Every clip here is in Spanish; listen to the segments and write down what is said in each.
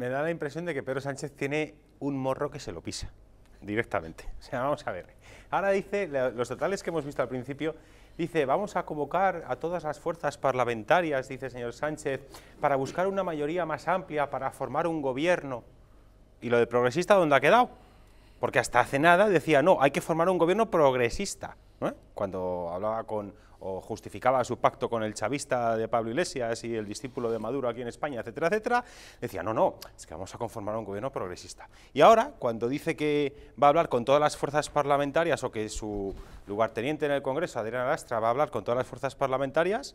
Me da la impresión de que Pedro Sánchez tiene un morro que se lo pisa directamente. O sea, vamos a ver. Ahora dice, los totales que hemos visto al principio, dice, vamos a convocar a todas las fuerzas parlamentarias, dice el señor Sánchez, para buscar una mayoría más amplia, para formar un gobierno. ¿Y lo de progresista dónde ha quedado? Porque hasta hace nada decía, no, hay que formar un gobierno progresista cuando hablaba con o justificaba su pacto con el chavista de Pablo Iglesias y el discípulo de Maduro aquí en España, etcétera, etcétera, decía, no, no, es que vamos a conformar un gobierno progresista. Y ahora, cuando dice que va a hablar con todas las fuerzas parlamentarias o que su lugarteniente en el Congreso, Adriana Lastra, va a hablar con todas las fuerzas parlamentarias,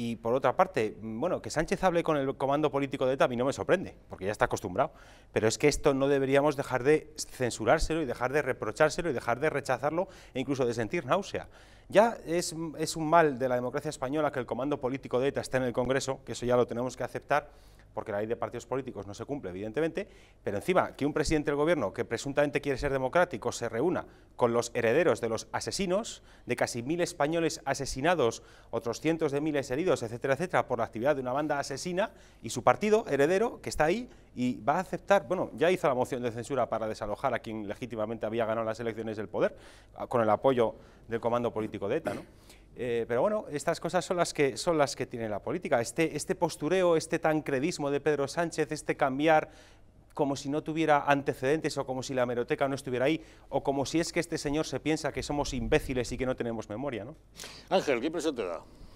y por otra parte, bueno, que Sánchez hable con el comando político de ETA a mí no me sorprende, porque ya está acostumbrado. Pero es que esto no deberíamos dejar de censurárselo y dejar de reprochárselo y dejar de rechazarlo e incluso de sentir náusea. Ya es, es un mal de la democracia española que el comando político de ETA esté en el Congreso, que eso ya lo tenemos que aceptar, porque la ley de partidos políticos no se cumple, evidentemente, pero encima que un presidente del gobierno que presuntamente quiere ser democrático se reúna con los herederos de los asesinos, de casi mil españoles asesinados, otros cientos de miles heridos, etcétera, etcétera, por la actividad de una banda asesina, y su partido heredero, que está ahí, y va a aceptar, bueno, ya hizo la moción de censura para desalojar a quien legítimamente había ganado las elecciones del poder, con el apoyo del comando político de ETA, ¿no? Eh, pero bueno, estas cosas son las que, son las que tiene la política. Este, este, postureo, este tancredismo de Pedro Sánchez, este cambiar como si no tuviera antecedentes o como si la hemeroteca no estuviera ahí o como si es que este señor se piensa que somos imbéciles y que no tenemos memoria, ¿no? Ángel, ¿qué impresión te da?